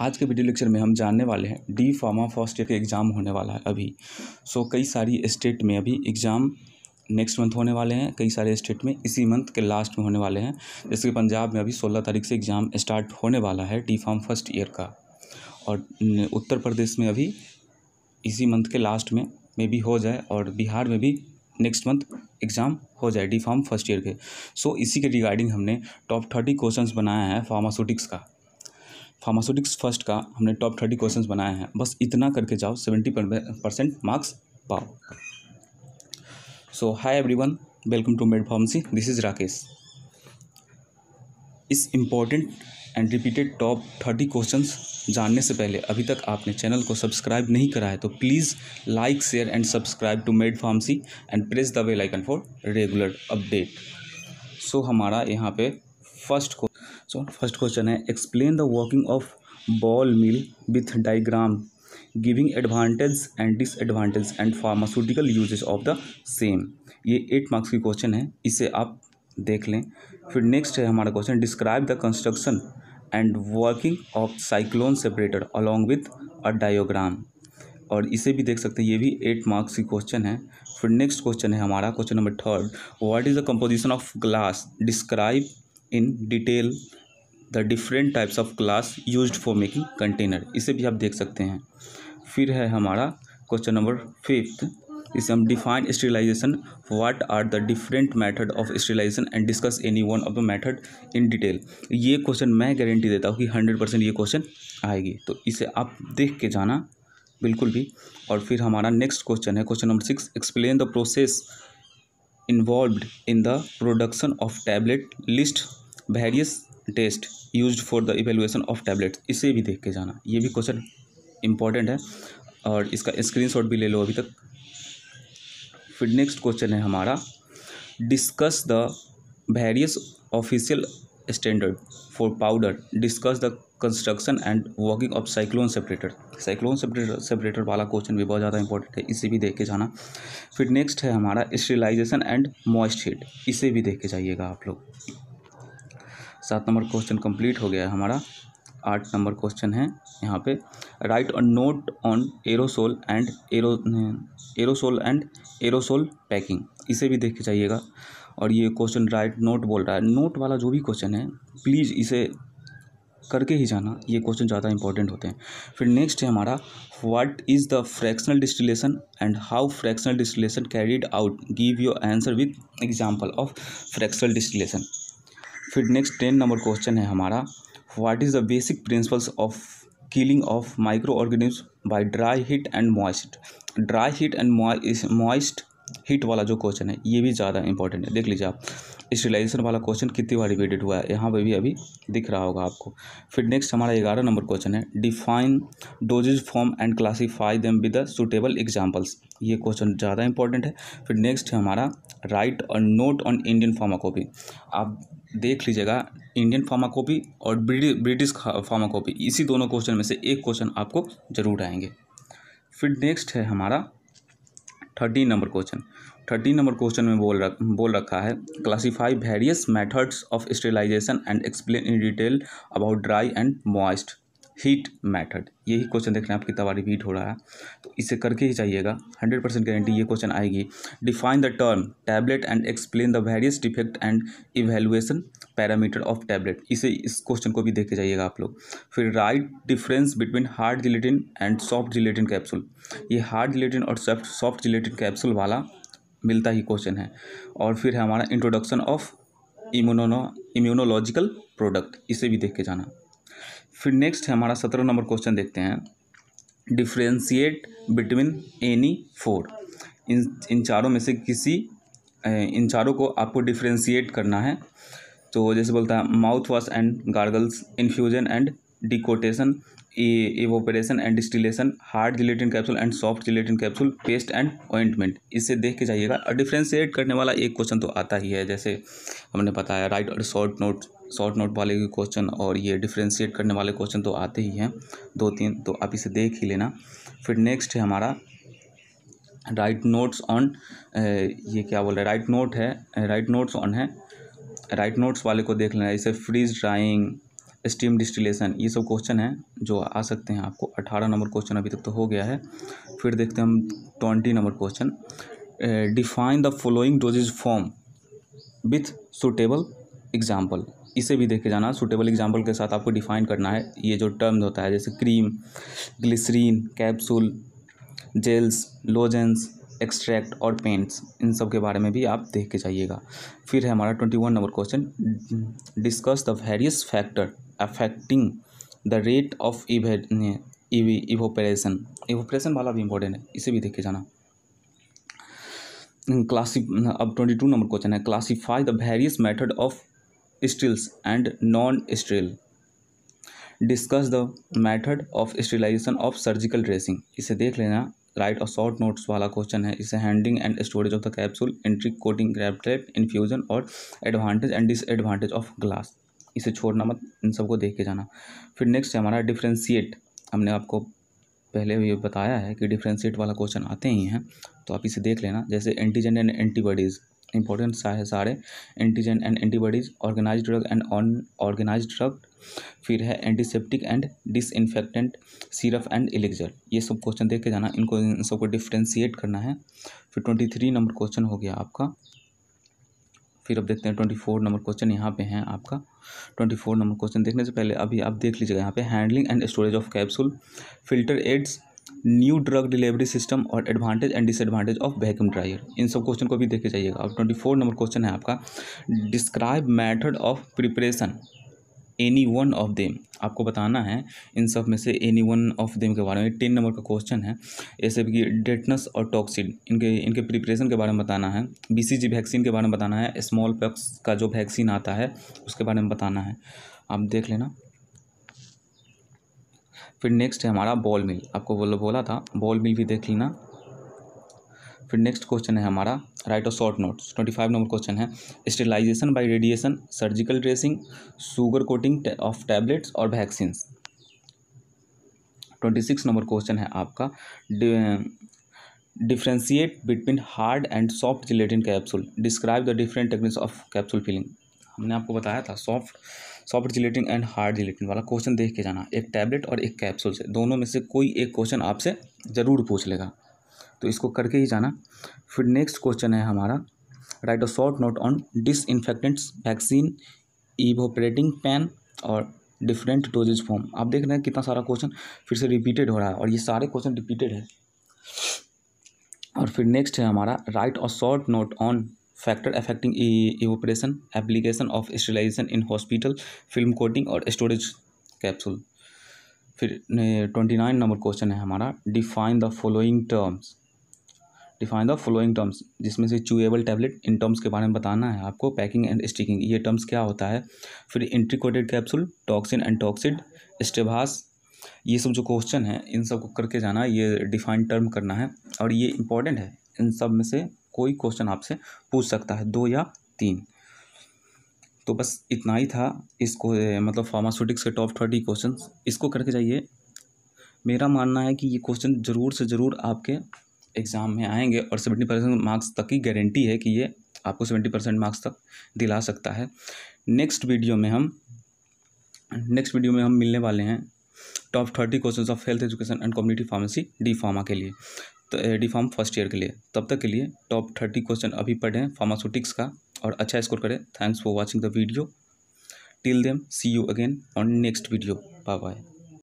आज के video lecture में हम जानने वाले हैं डी फार्मा फर्स्ट ईयर का एग्ज़ाम होने वाला है अभी सो so, कई सारी स्टेट में अभी एग्ज़ाम नेक्स्ट मंथ होने वाले हैं कई सारे स्टेट में इसी मंथ के लास्ट में होने वाले हैं जैसे कि पंजाब में अभी 16 तारीख से एग्ज़ाम स्टार्ट होने वाला है डी फार्म फर्स्ट ईयर का और उत्तर प्रदेश में अभी इसी मंथ के लास्ट में में भी हो जाए और बिहार में भी नेक्स्ट मंथ एग्ज़ाम हो जाए डी फार्म फर्स्ट ईयर के सो so, इसी के रिगार्डिंग हमने टॉप थर्टी क्वेश्चंस बनाया है फार्मास्यूटिक्स का फार्मास्यूटिक्स फर्स्ट का हमने टॉप थर्टी क्वेश्चन बनाए हैं बस इतना करके जाओ सेवेंटी परसेंट मार्क्स पाओ so hi everyone welcome to med pharmacy this is Rakesh इस important and repeated top thirty questions जानने से पहले अभी तक आपने चैनल को सब्सक्राइब नहीं करा है तो please like share and subscribe to med pharmacy and press the bell icon for regular update so हमारा यहाँ पे फर्स्ट को सो फर्स्ट क्वेश्चन है explain the working of ball mill with diagram giving advantage and disadvantage and pharmaceutical uses of the same ये eight marks की question है इसे आप देख लें फिर नेक्स्ट है हमारा question describe the construction and working of cyclone separator along with a diagram और इसे भी देख सकते हैं ये भी एट मार्क्स की क्वेश्चन है फिर नेक्स्ट क्वेश्चन है हमारा question number third what is the composition of glass describe in detail the different types of glass use for making container इसे भी आप देख सकते हैं फिर है हमारा क्वेश्चन नंबर फिफ्थ इसे हम define sterilisation what are the different method of sterilisation and discuss any one of the method in detail ये क्वेश्चन मैं गारंटी देता हूँ कि हंड्रेड परसेंट ये क्वेश्चन आएगी तो इसे आप देख के जाना बिल्कुल भी और फिर हमारा नेक्स्ट क्वेश्चन है question number six explain the process involve in the production of tablet list various test use for the evaluation of tablets इसे भी देख के जाना ये भी क्वेश्चन इंपॉर्टेंट है और इसका शॉट भी ले लो अभी तक फिर नेक्स्ट क्वेश्चन है हमारा discuss the various official standard for powder discuss the construction and working of cyclone separator cyclone separator separator वाला क्वेश्चन भी बहुत ज़्यादा इंपॉर्टेंट है इसे भी देख के जाना फिर नेक्स्ट है हमारा स्टेलाइजेशन एंड मॉइस्ट हीट इसे भी देख के जाइएगा आप लोग सात नंबर क्वेश्चन कंप्लीट हो गया है हमारा आठ नंबर क्वेश्चन है यहाँ पे write a note on aerosol and aero aerosol and aerosol packing इसे भी देख के जाइएगा और ये क्वेश्चन राइट नोट बोल रहा है नोट वाला जो भी क्वेश्चन है प्लीज़ इसे करके ही जाना ये क्वेश्चन ज़्यादा इंपॉर्टेंट होते हैं फिर नेक्स्ट है हमारा what is the fractional distillation and how fractional distillation carried out give your answer with example of fractional distillation फिर नेक्स्ट टेन नंबर क्वेश्चन है हमारा what is the basic principles of killing of micro microorganisms by dry heat and moist dry heat and moist heat वाला जो question है ये भी ज़्यादा important है देख लीजिए आप स्टिलाइजेशन वाला क्वेश्चन कितनी बार रिपीटेड हुआ है यहाँ पर भी अभी दिख रहा होगा आपको फिर नेक्स्ट हमारा ग्यारह नंबर क्वेश्चन है define dosage form and classify them with the suitable examples ये क्वेश्चन ज़्यादा इंपॉर्टेंट है फिर नेक्स्ट है हमारा राइट और नोट ऑन इंडियन फार्माकोपी आप देख लीजिएगा इंडियन फार्माकोपी और ब्रिटिश फार्माकोपी इसी दोनों क्वेश्चन में से एक क्वेश्चन आपको ज़रूर आएंगे फिर नेक्स्ट है हमारा thirteen number question thirteen number question में बोल रख बोल रखा है classify various methods of sterilisation and explain in detail about dry and moist heat method यही क्वेश्चन देख रहे हैं आपकी तवारी हीट हो रहा है तो इसे करके ही चाहिएगा हंड्रेड परसेंट गारंटी ये क्वेश्चन आएगी define the term tablet and explain the various defect and evaluation parameter of tablet इसे इस क्वेश्चन को भी देख के जाइएगा आप लोग फिर write difference between hard gelatin and soft gelatin capsule ये हार्ड जिलेटिन और सॉफ्ट सॉफ्ट जिलेटिन कैप्सूल वाला मिलता ही क्वेश्चन है और फिर है हमारा introduction of immuno immunological product इसे भी देख के जाना फिर नेक्स्ट है हमारा सत्रह नंबर क्वेश्चन देखते हैं differentiate between any four in इन चारों में से किसी इन चारों को आपको डिफ्रेंशिएट करना है तो जैसे बोलता है mouthwash and gargles infusion and decoction evaporation and distillation hard gelatin capsule and soft gelatin capsule paste and ointment इसे देख के जाइएगा और डिफ्रेंशिएट करने वाला एक क्वेश्चन तो आता ही है जैसे हमने बताया राइट और शॉर्ट नोट्स शॉर्ट नोट वाले के क्वेश्चन और ये डिफ्रेंशिएट करने वाले क्वेश्चन तो आते ही हैं दो तीन तो आप इसे देख ही लेना फिर नेक्स्ट है हमारा राइट नोट्स ऑन ये क्या बोल रहे हैं राइट नोट है राइट नोट्स ऑन है राइट नोट्स वाले को देख लेना जैसे फ्रीज ड्राइंग स्टीम डिस्टिलेशन ये सब क्वेश्चन हैं जो आ सकते हैं आपको अठारह नंबर क्वेश्चन अभी तक तो हो गया है फिर देखते हैं हम twenty number question define the following dosage form with suitable example इसे भी देख के जाना सुटेबल एग्जाम्पल के साथ आपको डिफाइन करना है ये जो टर्म होता है जैसे cream glycerin capsule gels lozenges extract और पेंट्स इन सब के बारे में भी आप देख के जाइएगा फिर है हमारा twenty one number question discuss the various factor affecting the rate of evaporation evaporation वाला भी इम्पोर्टेंट है इसे भी देख के जाना क्लासी अब ट्वेंटी टू नंबर क्वेश्चन है classify the various method of steels and non steel discuss the method of sterilisation of surgical dressing इसे देख लेना राइट और शॉर्ट नोट्स वाला क्वेश्चन है इसे handling and storage of the capsule enteric coating क्रैप ट्रैप इन्फ्यूजन और advantage and disadvantage of glass इसे छोड़ना मत इन सबको देख के जाना फिर नेक्स्ट है हमारा डिफ्रेंशिएट हमने आपको पहले भी बताया है कि डिफ्रेंशिएट वाला क्वेश्चन आते ही हैं तो आप इसे देख लेना जैसे एंटीजन एंड एंटीबॉडीज़ इंपॉर्टेंट सारे सारे antigen and antibodies organised drug and unorganised drug फिर है antiseptic and disinfectant syrup and elixir ये सब क्वेश्चन देख के जाना इनको इन सबको डिफ्रेंशिएट करना है फिर ट्वेंटी थ्री नंबर क्वेश्चन हो गया आपका फिर अब देखते हैं ट्वेंटी फोर नंबर क्वेश्चन यहाँ पे है आपका ट्वेंटी फोर नंबर क्वेश्चन देखने से पहले अभी आप देख लीजिएगा यहाँ पे handling and storage of capsule filter aids new drug delivery system और advantage and disadvantage of vacuum dryer इन सब क्वेश्चन को भी देखे जाइएगा और ट्वेंटी फोर नंबर क्वेश्चन है आपका describe method of preparation any one of them आपको बताना है इन सब में से एनी वन ऑफ देम के बारे में टेन नंबर का क्वेश्चन है ऐसे कि डेटनस और टॉक्सिड इनके इनके प्रिपरेशन के बारे में बताना है बीसीजी वैक्सीन के बारे में बताना है स्मॉल पैक्स का जो वैक्सीन आता है उसके बारे में बताना है आप देख लेना फिर नेक्स्ट है हमारा बॉल मिल आपको बोला बोला था बॉल मिल भी देख लेना फिर नेक्स्ट क्वेश्चन है हमारा write of short notes twenty five number question है sterilisation by radiation surgical dressing sugar coating of tablets और vaccine twenty six number question है आपका differentiate between hard and soft gelatin capsule describe the different techniques of capsule filling हमने आपको बताया था soft soft gelatin and hard gelatin वाला question देख के जाना एक टैबलेट और एक कैप्सूल से दोनों में से कोई एक क्वेश्चन आपसे ज़रूर पूछ लेगा तो इसको करके ही जाना फिर नेक्स्ट क्वेश्चन है हमारा write a short note on disinfectants vaccine evaporating pan और डिफरेंट डोजेज फॉर्म आप देख रहे हैं कितना सारा क्वेश्चन फिर से रिपीटेड हो रहा है और ये सारे क्वेश्चन रिपीटेड है और फिर नेक्स्ट है हमारा write a short note on factor affecting evaporation application of sterilisation in hospital film coating और स्टोरेज कैप्सूल फिर ट्वेंटी नाइन नंबर क्वेश्चन है हमारा define the following terms define the following terms जिसमें से चूएबल टैबलेट इन टर्म्स के बारे में बताना है आपको पैकिंग एंड स्टिकिंग ये टर्म्स क्या होता है फिर enteric coated capsule toxin and toxoid स्टेभास ये सब जो क्वेश्चन है इन सब को करके जाना ये डिफाइन टर्म करना है और ये इंपॉर्टेंट है इन सब में से कोई क्वेश्चन आपसे पूछ सकता है दो या तीन तो बस इतना ही था इसको मतलब फार्मास्यूटिक्स के टॉप थर्टी क्वेश्चन इसको करके जाइए मेरा मानना है कि ये क्वेश्चन ज़रूर से ज़रूर आपके एग्ज़ाम में आएंगे और सेवेंटी परसेंट मार्क्स तक की गारंटी है कि ये आपको सेवेंटी परसेंट मार्क्स तक दिला सकता है नेक्स्ट वीडियो में हम नेक्स्ट वीडियो में हम मिलने वाले हैं top thirty question of health education and community pharmacy D pharma के लिए डी फॉर्म फर्स्ट ईयर के लिए तब तक के लिए टॉप थर्टी क्वेश्चन अभी पढ़ें फार्मास्यूटिक्स का और अच्छा स्कोर करें thanks for watching the video till then see you again on next video bye bye